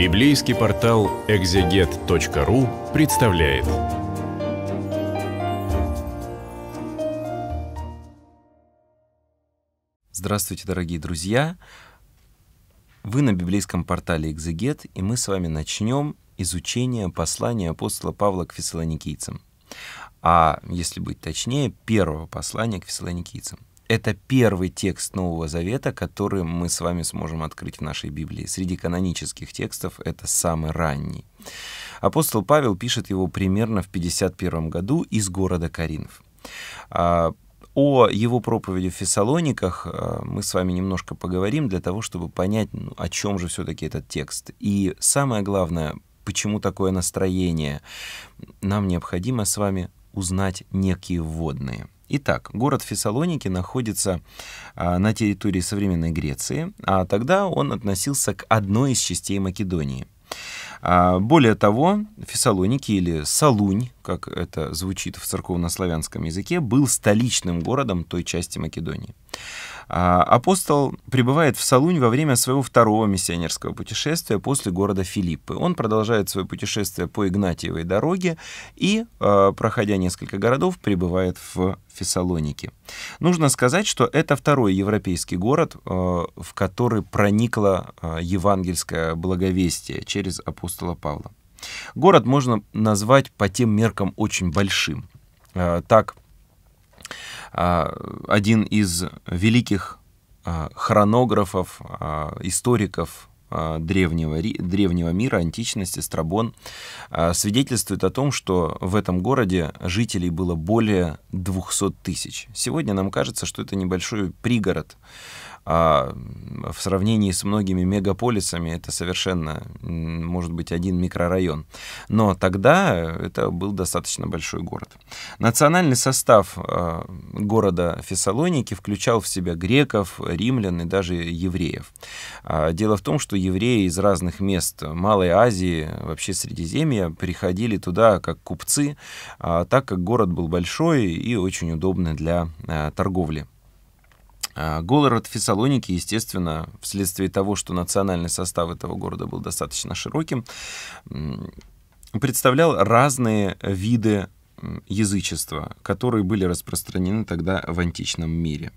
Библейский портал экзегет.ру представляет. Здравствуйте, дорогие друзья! Вы на библейском портале «Экзегет», и мы с вами начнем изучение послания апостола Павла к фессалоникийцам. А если быть точнее, первого послания к фессалоникийцам это первый текст Нового Завета, который мы с вами сможем открыть в нашей Библии. Среди канонических текстов это самый ранний. Апостол Павел пишет его примерно в 51 году из города Каринф. А, о его проповеди в Фессалониках а, мы с вами немножко поговорим для того, чтобы понять, ну, о чем же все-таки этот текст. И самое главное, почему такое настроение. Нам необходимо с вами узнать некие вводные – Итак, город Фессалоники находится а, на территории современной Греции, а тогда он относился к одной из частей Македонии. А, более того, Фессалоники или Салунь как это звучит в церковнославянском языке, был столичным городом той части Македонии. А, апостол прибывает в Салунь во время своего второго миссионерского путешествия после города Филиппы. Он продолжает свое путешествие по Игнатьевой дороге и, а, проходя несколько городов, прибывает в Фессалоники. Нужно сказать, что это второй европейский город, а, в который проникло евангельское благовестие через апостола Павла. Город можно назвать по тем меркам очень большим. Э, так, э, один из великих э, хронографов, историков древнего, древнего мира, античности, Страбон, свидетельствует о том, что в этом городе жителей было более 200 тысяч. Сегодня нам кажется, что это небольшой пригород, а в сравнении с многими мегаполисами это совершенно, может быть, один микрорайон. Но тогда это был достаточно большой город. Национальный состав а, города Фессалоники включал в себя греков, римлян и даже евреев. А, дело в том, что евреи из разных мест Малой Азии, вообще Средиземья, приходили туда как купцы, а, так как город был большой и очень удобный для торговли. А, Голород Фессалоники, естественно, вследствие того, что национальный состав этого города был достаточно широким, представлял разные виды язычества, которые были распространены тогда в античном мире.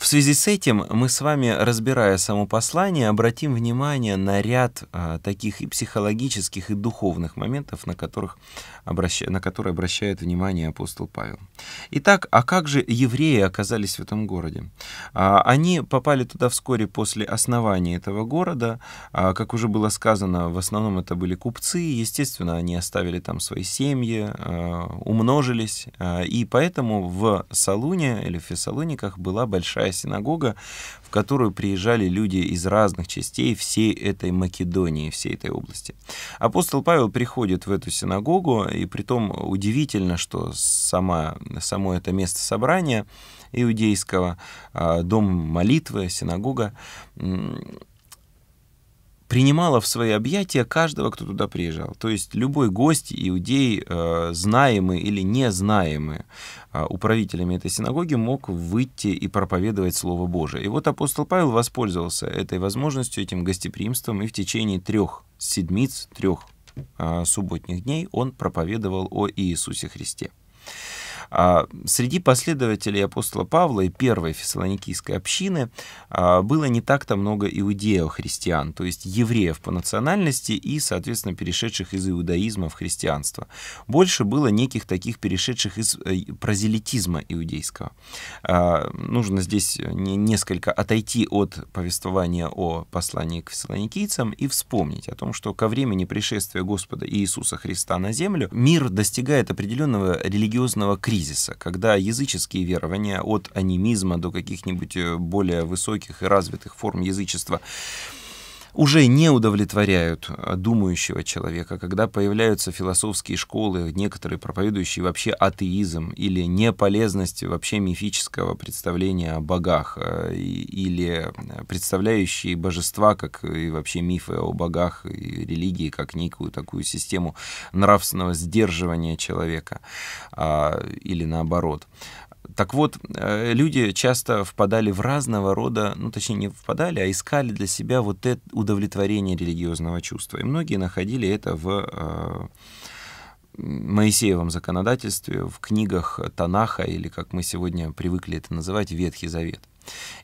В связи с этим мы с вами, разбирая само послание, обратим внимание на ряд а, таких и психологических, и духовных моментов, на, которых обращ... на которые обращает внимание апостол Павел. Итак, а как же евреи оказались в этом городе? А, они попали туда вскоре после основания этого города. А, как уже было сказано, в основном это были купцы. Естественно, они оставили там свои семьи, а, умножились. А, и поэтому в Салуне или в Фессалониках была большая большая синагога, в которую приезжали люди из разных частей всей этой Македонии, всей этой области. Апостол Павел приходит в эту синагогу, и при том удивительно, что сама, само это место собрания иудейского, а, дом молитвы, синагога, принимала в свои объятия каждого, кто туда приезжал. То есть любой гость, иудей, э, знаемый или незнаемый э, управителями этой синагоги, мог выйти и проповедовать Слово Божие. И вот апостол Павел воспользовался этой возможностью, этим гостеприимством, и в течение трех седмиц, трех э, субботних дней он проповедовал о Иисусе Христе. А, среди последователей апостола Павла и первой фессалоникийской общины а, было не так-то много иудео-христиан, то есть евреев по национальности и, соответственно, перешедших из иудаизма в христианство. Больше было неких таких перешедших из э, прозелитизма иудейского. А, нужно здесь несколько отойти от повествования о послании к фессалоникийцам и вспомнить о том, что ко времени пришествия Господа Иисуса Христа на землю мир достигает определенного религиозного кризиса, кризиса, когда языческие верования от анимизма до каких-нибудь э, более высоких и развитых форм язычества уже не удовлетворяют а, думающего человека, когда появляются философские школы, некоторые проповедующие вообще атеизм или неполезность вообще мифического представления о богах, э, или э, представляющие божества, как и вообще мифы о богах и религии, как некую такую систему нравственного сдерживания человека, а, или наоборот. Так вот, э, люди часто впадали в разного рода, ну точнее не впадали, а искали для себя вот это удовлетворение религиозного чувства. И многие находили это в э, Моисеевом законодательстве, в книгах Танаха, или как мы сегодня привыкли это называть, Ветхий Завет,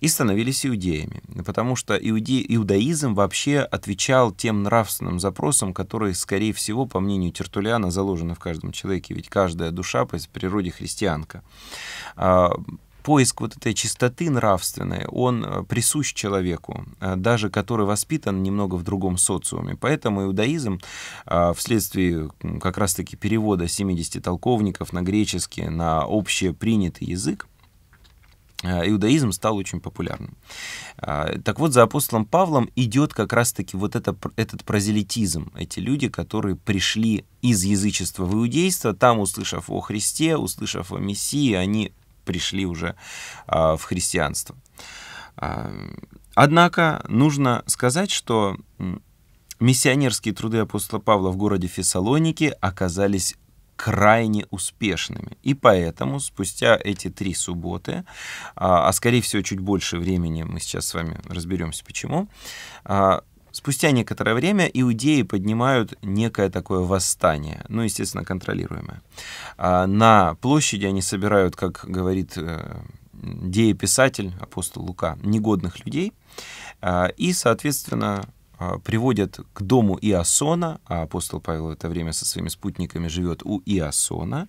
и становились иудеями, потому что иуде... иудаизм вообще отвечал тем нравственным запросам, которые, скорее всего, по мнению Тертулиана, заложены в каждом человеке, ведь каждая душа по природе христианка. А, поиск вот этой чистоты нравственной, он э, присущ человеку, э, даже который воспитан немного в другом социуме. Поэтому иудаизм а, вследствие как раз-таки перевода 70 толковников на греческий, на общепринятый язык, э, иудаизм стал очень популярным. А, так вот, за апостолом Павлом идет как раз-таки вот это, этот прозелитизм, эти люди, которые пришли из язычества в иудейство, там, услышав о Христе, услышав о Мессии, они пришли уже а, в христианство. А, однако нужно сказать, что миссионерские труды апостола Павла в городе Фессалоники оказались крайне успешными. И поэтому спустя эти три субботы, а, а скорее всего чуть больше времени, мы сейчас с вами разберемся почему, Спустя некоторое время иудеи поднимают некое такое восстание, ну, естественно, контролируемое. А, на площади они собирают, как говорит э, дееписатель, апостол Лука, негодных людей, а, и, соответственно, а, приводят к дому Иосона, а апостол Павел в это время со своими спутниками живет у Иосона,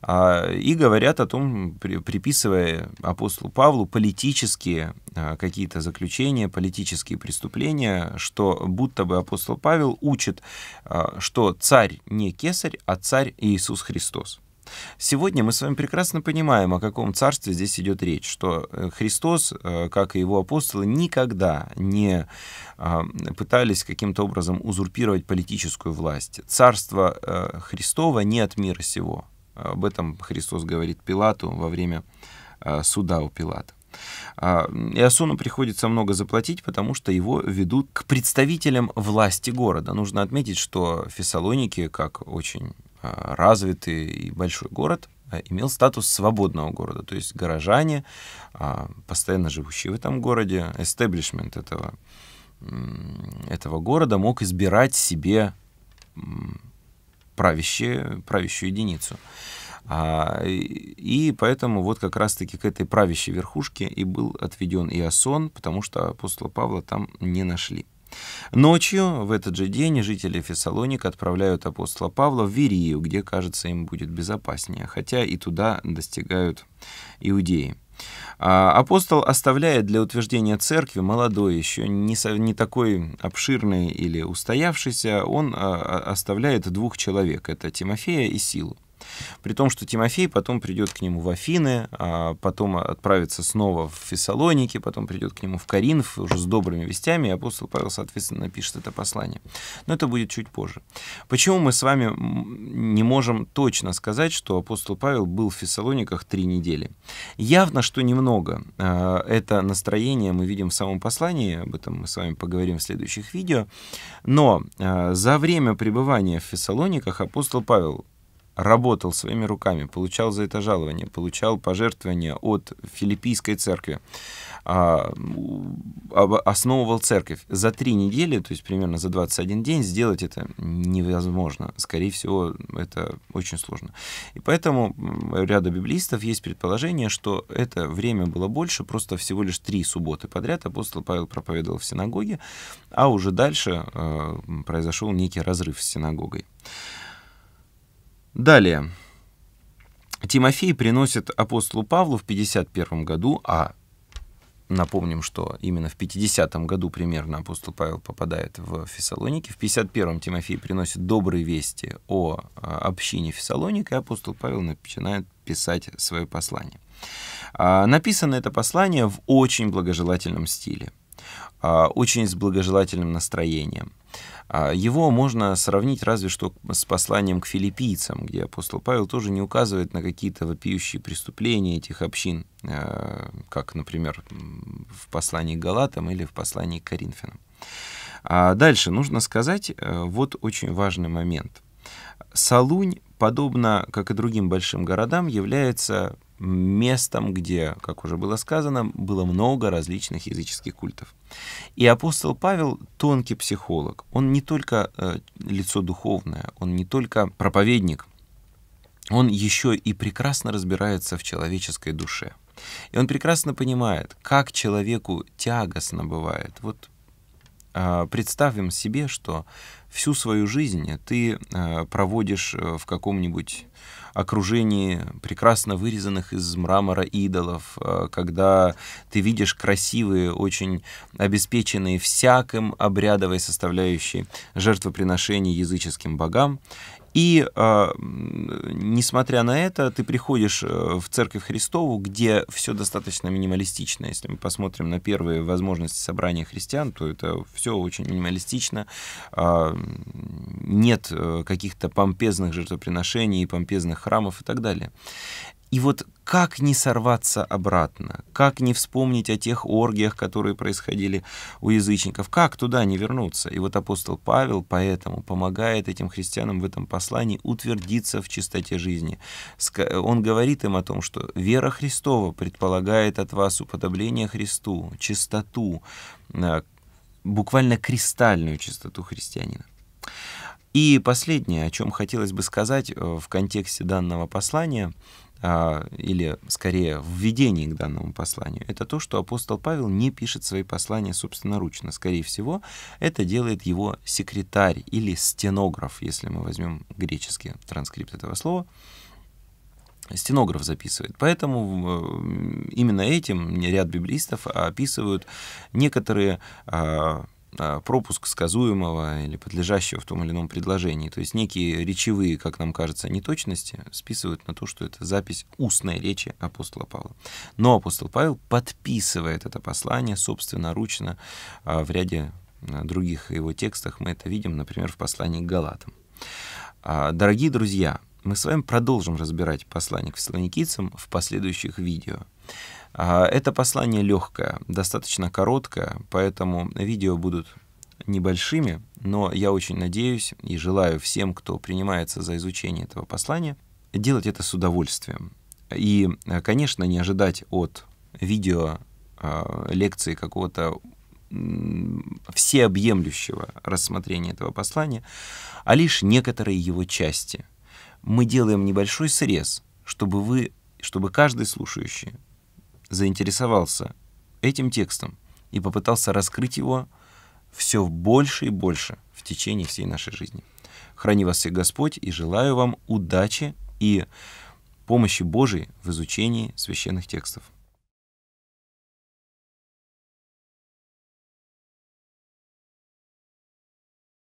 а, и говорят о том, приписывая апостолу Павлу политические а, какие-то заключения, политические преступления, что будто бы апостол Павел учит, что царь не кесарь, а царь Иисус Христос. Сегодня мы с вами прекрасно понимаем, о каком царстве здесь идет речь, что э, Христос, э, как и его апостолы, никогда не э, пытались каким-то образом узурпировать политическую власть. Царство Христова не от мира сего. Об этом Христос говорит Пилату во время суда у Пилата. А, Иосуну приходится много заплатить, потому что его ведут к представителям власти города. Нужно отметить, что Фессалоники, как очень а, развитый и большой город а, имел статус свободного города, то есть горожане, а, постоянно живущие в этом городе, эстеблишмент этого, этого города мог избирать себе правящие, правящую единицу. и поэтому вот как раз-таки к этой правящей верхушке и был отведен Иосон, потому что апостола Павла там не нашли. Ночью, в этот же день, жители Фессалоника отправляют апостола Павла в Вирию, где, кажется, им будет безопаснее, хотя и туда достигают иудеи. А апостол оставляет для утверждения церкви молодой, еще не, со, не такой обширный или устоявшийся, он а, а, оставляет двух человек, это Тимофея и Силу. При том, что Тимофей потом придет к нему в Афины, а потом отправится снова в Фессалоники, потом придет к нему в Каринф уже с добрыми вестями, и апостол Павел, соответственно, напишет это послание. Но это будет чуть позже. Почему мы с вами не можем точно сказать, что апостол Павел был в Фессалониках три недели? Явно, что немного. А, это настроение мы видим в самом послании, об этом мы с вами поговорим в следующих видео. Но а, за время пребывания в Фессалониках апостол Павел работал своими руками, получал за это жалование, получал пожертвования от филиппийской церкви, а, основывал церковь. За три недели, то есть примерно за 21 день, сделать это невозможно. Скорее всего, это очень сложно. И поэтому у ряда библистов есть предположение, что это время было больше, просто всего лишь три субботы подряд апостол Павел проповедовал в синагоге, а уже дальше э, произошел некий разрыв с синагогой. Далее. Тимофей приносит апостолу Павлу в 51 году, а напомним, что именно в 50 году примерно апостол Павел попадает в Фессалоники. В 51-м Тимофей приносит добрые вести о а, общине Фессалоник, и апостол Павел начинает писать свое послание. А, написано это послание в очень благожелательном стиле – а, очень с благожелательным настроением. А, его можно сравнить разве что с посланием к филиппийцам, где апостол Павел тоже не указывает на какие-то вопиющие преступления этих общин, а, как, например, в послании к Галатам или в послании к Коринфянам. А дальше нужно сказать э, вот очень важный момент. Салунь, подобно как и другим большим городам, является местом, где, как уже было сказано, было много различных языческих культов. И апостол Павел тонкий психолог. Он не только э, лицо духовное, он не только проповедник, он еще и прекрасно разбирается в человеческой душе. И он прекрасно понимает, как человеку тягостно бывает. Вот а, представим себе, что всю свою жизнь ты а, проводишь э, в каком-нибудь окружении прекрасно вырезанных из мрамора идолов, а, когда ты видишь красивые, очень обеспеченные всяким обрядовой составляющей жертвоприношений языческим богам, и, э, несмотря на это, ты приходишь э, в Церковь Христову, где все достаточно минималистично. Если мы посмотрим на первые возможности собрания христиан, то это все очень минималистично. А, э, нет каких-то помпезных жертвоприношений, помпезных храмов и так далее. И вот как не сорваться обратно, как не вспомнить о тех оргиях, которые происходили у язычников, как туда не вернуться. И вот апостол Павел поэтому помогает этим христианам в этом послании утвердиться в чистоте жизни. Он говорит им о том, что вера Христова предполагает от вас уподобление Христу, чистоту, э, буквально кристальную чистоту христианина. И последнее, о чем хотелось бы сказать э, в контексте данного послания — а, или скорее введении к данному посланию, это то, что апостол Павел не пишет свои послания собственноручно. Скорее всего, это делает его секретарь или стенограф, если мы возьмем греческий транскрипт этого слова. Стенограф записывает. Поэтому э, именно этим ряд библистов описывают некоторые а, а, пропуск сказуемого или подлежащего в том или ином предложении. То есть некие речевые, как нам кажется, неточности списывают на то, что это запись устной речи апостола Павла. Но апостол Павел подписывает это послание собственноручно а, в ряде а, других его текстах. Мы это видим, например, в послании к Галатам. Дорогие друзья, мы с вами продолжим разбирать послание к фессалоникийцам в последующих видео. Это послание легкое, достаточно короткое, поэтому видео будут небольшими, но я очень надеюсь и желаю всем, кто принимается за изучение этого послания, делать это с удовольствием. И, э, конечно, не ожидать от видео, э, лекции какого-то всеобъемлющего рассмотрения этого послания, а лишь некоторые его части. Мы делаем небольшой срез, чтобы вы, чтобы каждый слушающий заинтересовался этим текстом и попытался раскрыть его все больше и больше в течение всей нашей жизни. Храни вас всех Господь и желаю вам удачи и помощи Божией в изучении священных текстов.